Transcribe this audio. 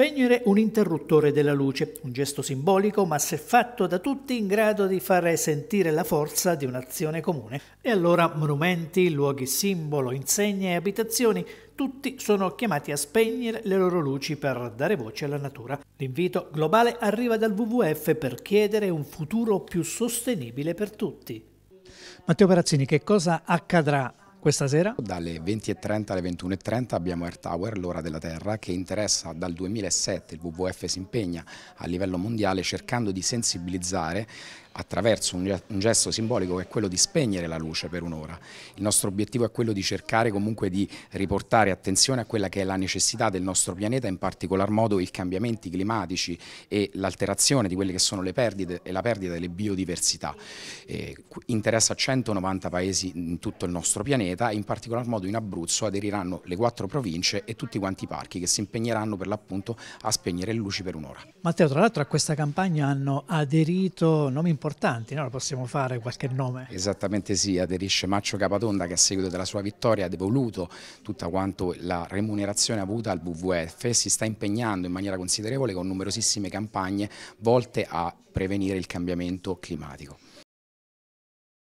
Spegnere un interruttore della luce, un gesto simbolico ma se fatto da tutti in grado di far sentire la forza di un'azione comune. E allora monumenti, luoghi simbolo, insegne e abitazioni, tutti sono chiamati a spegnere le loro luci per dare voce alla natura. L'invito globale arriva dal WWF per chiedere un futuro più sostenibile per tutti. Matteo Perazzini, che cosa accadrà questa sera? Dalle 20.30 alle 21.30 abbiamo Air Tower, l'ora della Terra, che interessa dal 2007, il WWF si impegna a livello mondiale cercando di sensibilizzare attraverso un, gesto simbolico che è quello di spegnere la luce per un'ora. Il nostro obiettivo è quello di cercare comunque di riportare attenzione a quella che è la necessità del nostro pianeta, in particolar modo i cambiamenti climatici e l'alterazione di quelle che sono le perdite e la perdita delle biodiversità. Eh, interessa 190 paesi in tutto il nostro pianeta, in particolar modo in Abruzzo aderiranno le quattro province e tutti quanti i parchi che si impegneranno per l'appunto a spegnere le luci per un'ora. Matteo, tra l'altro a questa campagna hanno aderito nomi importanti importanti, no? possiamo fare qualche nome? Esattamente sì, aderisce Maccio Capatonda che a seguito della sua vittoria ha devoluto tutta quanto la remunerazione avuta al WWF, e si sta impegnando in maniera considerevole con numerosissime campagne volte a prevenire il cambiamento climatico.